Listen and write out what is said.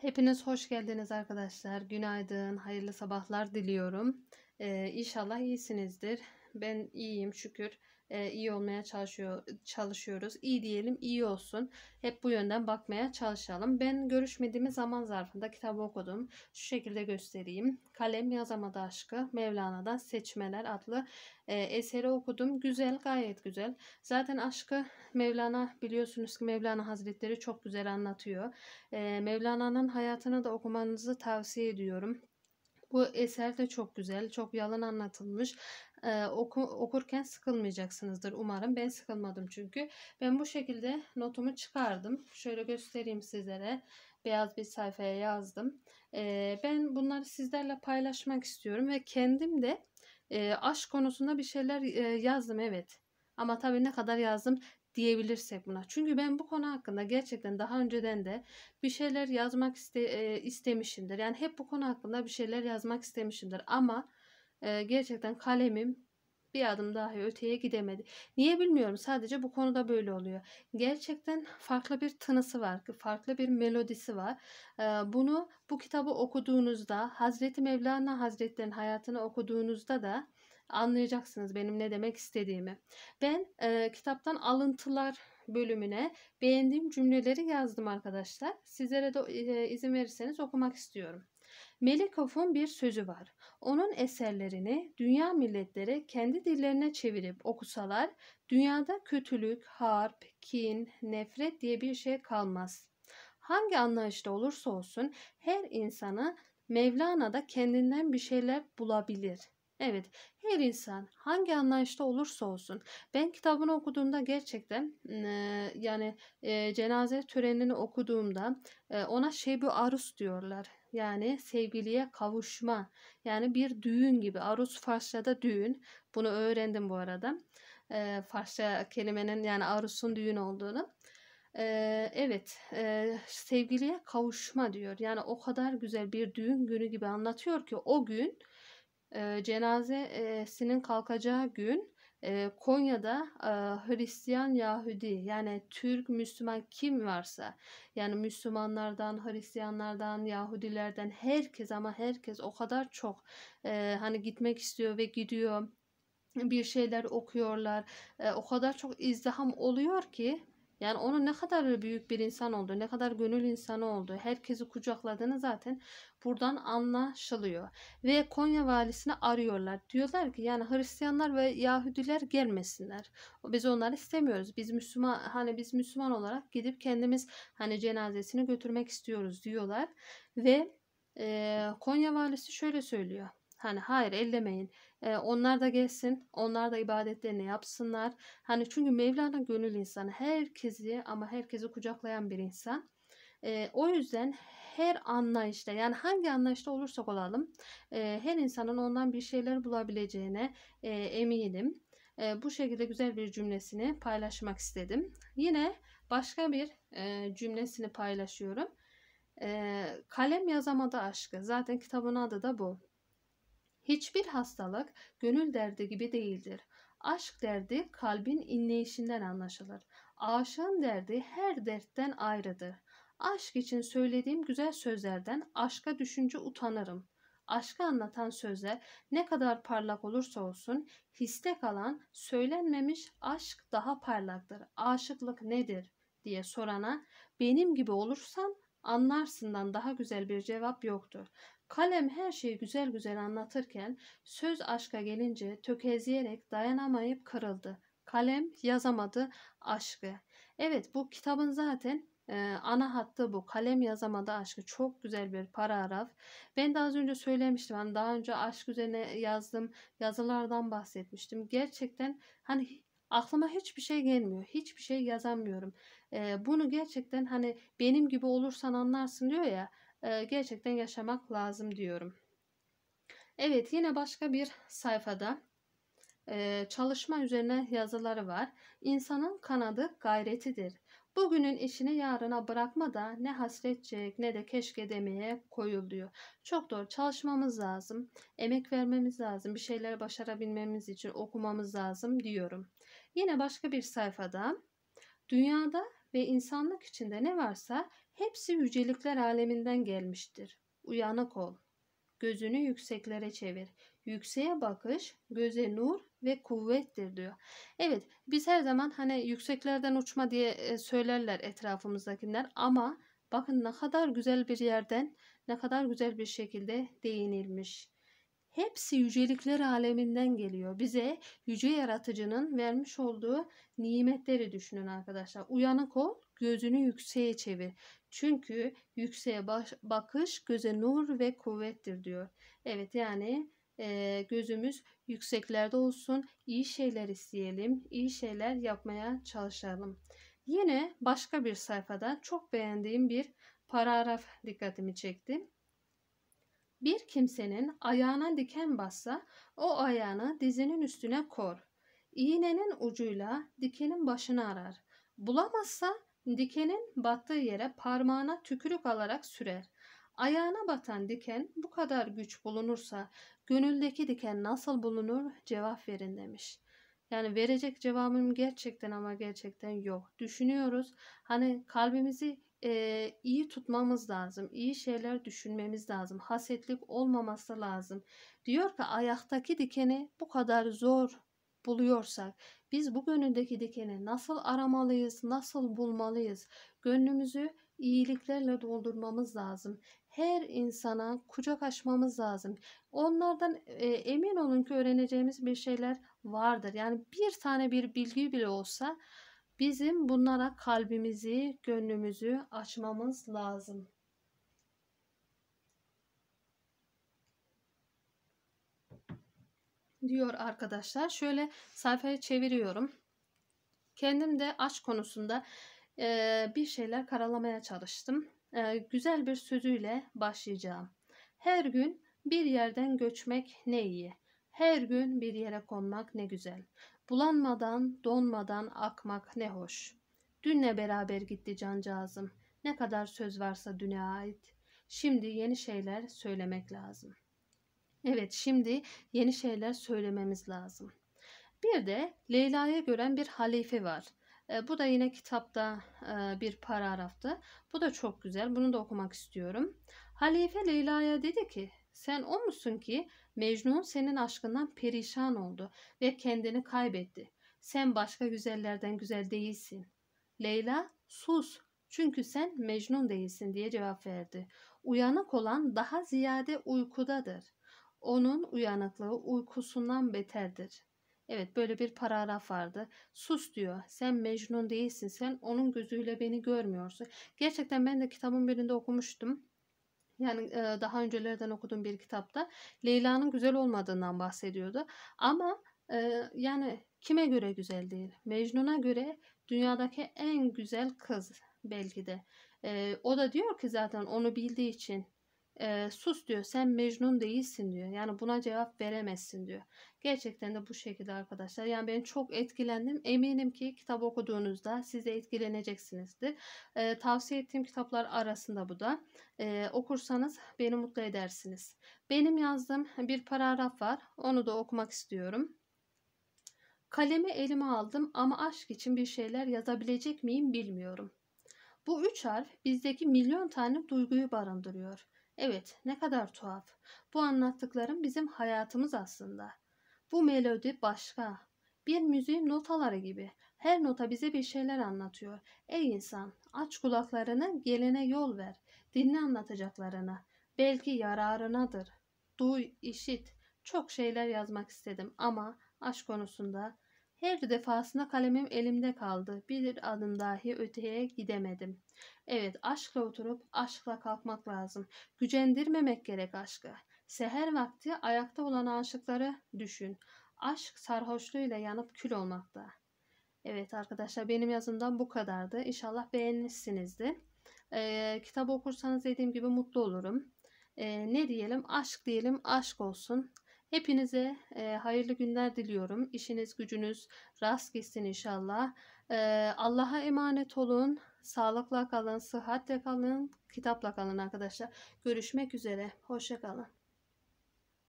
Hepiniz hoş geldiniz arkadaşlar. Günaydın, hayırlı sabahlar diliyorum. Ee, inşallah iyisinizdir. Ben iyiyim şükür e, iyi olmaya çalışıyor çalışıyoruz. İyi diyelim iyi olsun. Hep bu yönden bakmaya çalışalım. Ben görüşmediğimiz zaman zarfında kitabı okudum. Şu şekilde göstereyim. Kalem Yazamadı Aşkı Mevlana'dan Seçmeler adlı e, eseri okudum. Güzel gayet güzel. Zaten aşkı Mevlana biliyorsunuz ki Mevlana Hazretleri çok güzel anlatıyor. E, Mevlana'nın hayatını da okumanızı tavsiye ediyorum. Bu eser de çok güzel, çok yalın anlatılmış e, oku, okurken sıkılmayacaksınızdır umarım. Ben sıkılmadım çünkü. Ben bu şekilde notumu çıkardım. Şöyle göstereyim sizlere. Beyaz bir sayfaya yazdım. E, ben bunları sizlerle paylaşmak istiyorum ve kendim de e, aşk konusunda bir şeyler e, yazdım evet. Ama tabii ne kadar yazdım diyebilirsek buna. Çünkü ben bu konu hakkında gerçekten daha önceden de bir şeyler yazmak iste, e, istemişimdir. Yani hep bu konu hakkında bir şeyler yazmak istemişimdir. Ama e, gerçekten kalemim bir adım daha öteye gidemedi. Niye bilmiyorum. Sadece bu konuda böyle oluyor. Gerçekten farklı bir tınısı var. Farklı bir melodisi var. Bunu bu kitabı okuduğunuzda Hazreti Mevlana Hazretleri'nin hayatını okuduğunuzda da anlayacaksınız benim ne demek istediğimi. Ben kitaptan alıntılar bölümüne beğendiğim cümleleri yazdım arkadaşlar. Sizlere de e, izin verirseniz okumak istiyorum. Melikov'un bir sözü var. Onun eserlerini dünya milletleri kendi dillerine çevirip okusalar dünyada kötülük, harp, kin, nefret diye bir şey kalmaz. Hangi anlayışta olursa olsun her insanı Mevlana'da kendinden bir şeyler bulabilir. Evet, her insan hangi anlayışta olursa olsun ben kitabını okuduğumda gerçekten e, yani e, cenaze törenini okuduğumda e, ona şey bu arus diyorlar. Yani sevgiliye kavuşma. Yani bir düğün gibi. Arus Farsça'da düğün. Bunu öğrendim bu arada. E, Farsça kelimenin yani arusun düğün olduğunu. Ee, evet e, sevgiliye kavuşma diyor yani o kadar güzel bir düğün günü gibi anlatıyor ki o gün e, cenazesinin kalkacağı gün e, Konya'da e, Hristiyan Yahudi yani Türk Müslüman kim varsa yani Müslümanlardan Hristiyanlardan Yahudilerden herkes ama herkes o kadar çok e, hani gitmek istiyor ve gidiyor bir şeyler okuyorlar. E, o kadar çok izdiham oluyor ki yani onun ne kadar büyük bir insan oldu, ne kadar gönül insanı oldu, herkesi kucakladığını zaten buradan anlaşılıyor. Ve Konya valisini arıyorlar. Diyorlar ki yani Hristiyanlar ve Yahudiler gelmesinler. Biz onları istemiyoruz. Biz Müslüman hani biz Müslüman olarak gidip kendimiz hani cenazesini götürmek istiyoruz diyorlar. Ve e, Konya valisi şöyle söylüyor. Hani hayır ellemeyin. Ee, onlar da gelsin. Onlar da ibadetlerini yapsınlar. Hani çünkü Mevlana gönül insanı. Herkesi ama herkesi kucaklayan bir insan. Ee, o yüzden her anlayışta yani hangi anlayışta olursak olalım e, her insanın ondan bir şeyler bulabileceğine e, eminim. E, bu şekilde güzel bir cümlesini paylaşmak istedim. Yine başka bir e, cümlesini paylaşıyorum. E, kalem yazamadı aşkı. Zaten kitabın adı da bu. Hiçbir hastalık gönül derdi gibi değildir. Aşk derdi kalbin inleyişinden anlaşılır. Aşığın derdi her dertten ayrıdır. Aşk için söylediğim güzel sözlerden aşka düşünce utanırım. Aşkı anlatan sözler ne kadar parlak olursa olsun histe kalan söylenmemiş aşk daha parlaktır. Aşıklık nedir diye sorana benim gibi olursan anlarsından daha güzel bir cevap yoktur. Kalem her şeyi güzel güzel anlatırken söz aşka gelince tökezleyerek dayanamayıp kırıldı. Kalem yazamadı aşkı. Evet bu kitabın zaten e, ana hattı bu. Kalem yazamadı aşkı. Çok güzel bir paragraf. Ben daha az önce söylemiştim. Hani daha önce aşk üzerine yazdım. Yazılardan bahsetmiştim. Gerçekten hani aklıma hiçbir şey gelmiyor. Hiçbir şey yazamıyorum. E, bunu gerçekten hani benim gibi olursan anlarsın diyor ya gerçekten yaşamak lazım diyorum. Evet yine başka bir sayfada çalışma üzerine yazıları var. İnsanın kanadı gayretidir. Bugünün işini yarına bırakma da ne hasretçek ne de keşke demeye koyuluyor. Çok doğru çalışmamız lazım, emek vermemiz lazım, bir şeyler başarabilmemiz için okumamız lazım diyorum. Yine başka bir sayfada dünyada ve insanlık içinde ne varsa hepsi yücelikler aleminden gelmiştir. Uyanık ol. Gözünü yükseklere çevir. Yükseğe bakış göze nur ve kuvvettir diyor. Evet biz her zaman hani yükseklerden uçma diye e, söylerler etrafımızdakiler ama bakın ne kadar güzel bir yerden ne kadar güzel bir şekilde değinilmiş. Hepsi yücelikler aleminden geliyor. Bize yüce yaratıcının vermiş olduğu nimetleri düşünün arkadaşlar. Uyanık ol, gözünü yükseğe çevir. Çünkü yükseğe baş, bakış göze nur ve kuvvettir diyor. Evet yani e, gözümüz yükseklerde olsun. İyi şeyler isteyelim, iyi şeyler yapmaya çalışalım. Yine başka bir sayfada çok beğendiğim bir paragraf dikkatimi çekti. Bir kimsenin ayağına diken bassa o ayağını dizinin üstüne kor. İğnenin ucuyla dikenin başını arar. Bulamazsa dikenin battığı yere parmağına tükürük alarak sürer. Ayağına batan diken bu kadar güç bulunursa gönüldeki diken nasıl bulunur cevap verin demiş. Yani verecek cevabım gerçekten ama gerçekten yok. Düşünüyoruz. Hani kalbimizi e, iyi tutmamız lazım. İyi şeyler düşünmemiz lazım. Hasetlik olmaması lazım. Diyor ki ayaktaki dikeni bu kadar zor buluyorsak biz bu gönüldeki dikeni nasıl aramalıyız, nasıl bulmalıyız? Gönlümüzü iyiliklerle doldurmamız lazım. Her insana kucak açmamız lazım. Onlardan e, emin olun ki öğreneceğimiz bir şeyler vardır. Yani bir tane bir bilgi bile olsa Bizim bunlara kalbimizi, gönlümüzü açmamız lazım. diyor arkadaşlar. Şöyle sayfayı çeviriyorum. Kendim de aç konusunda e, bir şeyler karalamaya çalıştım. E, güzel bir sözüyle başlayacağım. Her gün bir yerden göçmek ne iyi. Her gün bir yere konmak ne güzel. Bulanmadan, donmadan akmak ne hoş. Dünle beraber gitti cancağızım. Ne kadar söz varsa düne ait. Şimdi yeni şeyler söylemek lazım. Evet şimdi yeni şeyler söylememiz lazım. Bir de Leyla'ya gören bir halife var. E, bu da yine kitapta e, bir paragraftı. Bu da çok güzel. Bunu da okumak istiyorum. Halife Leyla'ya dedi ki sen o musun ki Mecnun senin aşkından perişan oldu ve kendini kaybetti. Sen başka güzellerden güzel değilsin. Leyla sus çünkü sen Mecnun değilsin diye cevap verdi. Uyanık olan daha ziyade uykudadır. Onun uyanıklığı uykusundan beterdir. Evet böyle bir paragraf vardı. Sus diyor. Sen Mecnun değilsin. Sen onun gözüyle beni görmüyorsun. Gerçekten ben de kitabın birinde okumuştum yani daha öncelerden okuduğum bir kitapta Leyla'nın güzel olmadığından bahsediyordu. Ama yani kime göre güzel değil? Mecnun'a göre dünyadaki en güzel kız belki de. o da diyor ki zaten onu bildiği için e, sus diyor sen Mecnun değilsin diyor. Yani buna cevap veremezsin diyor. Gerçekten de bu şekilde arkadaşlar. Yani ben çok etkilendim. Eminim ki kitap okuduğunuzda siz de etkileneceksinizdir. E, tavsiye ettiğim kitaplar arasında bu da. E, okursanız beni mutlu edersiniz. Benim yazdığım bir paragraf var. Onu da okumak istiyorum. Kalemi elime aldım ama aşk için bir şeyler yazabilecek miyim bilmiyorum. Bu üç harf bizdeki milyon tane duyguyu barındırıyor. Evet, ne kadar tuhaf. Bu anlattıklarım bizim hayatımız aslında. Bu melodi başka. Bir müziğin notaları gibi. Her nota bize bir şeyler anlatıyor. Ey insan, aç kulaklarını, gelene yol ver. Dinle anlatacaklarını. Belki yararınadır. Duy, işit. Çok şeyler yazmak istedim ama aşk konusunda her defasında kalemim elimde kaldı. Bir adım dahi öteye gidemedim. Evet, aşkla oturup aşkla kalkmak lazım. Gücendirmemek gerek aşkı. Seher vakti ayakta olan aşıkları düşün. Aşk sarhoşluğuyla yanıp kül olmakta. Evet arkadaşlar benim yazımdan bu kadardı. İnşallah beğenmişsinizdir. Ee, kitabı okursanız dediğim gibi mutlu olurum. Ee, ne diyelim? Aşk diyelim. Aşk olsun. Hepinize e, hayırlı günler diliyorum. İşiniz gücünüz rast gitsin inşallah. E, Allah'a emanet olun. Sağlıkla kalın, sıhhatle kalın, kitapla kalın arkadaşlar. Görüşmek üzere. hoşçakalın.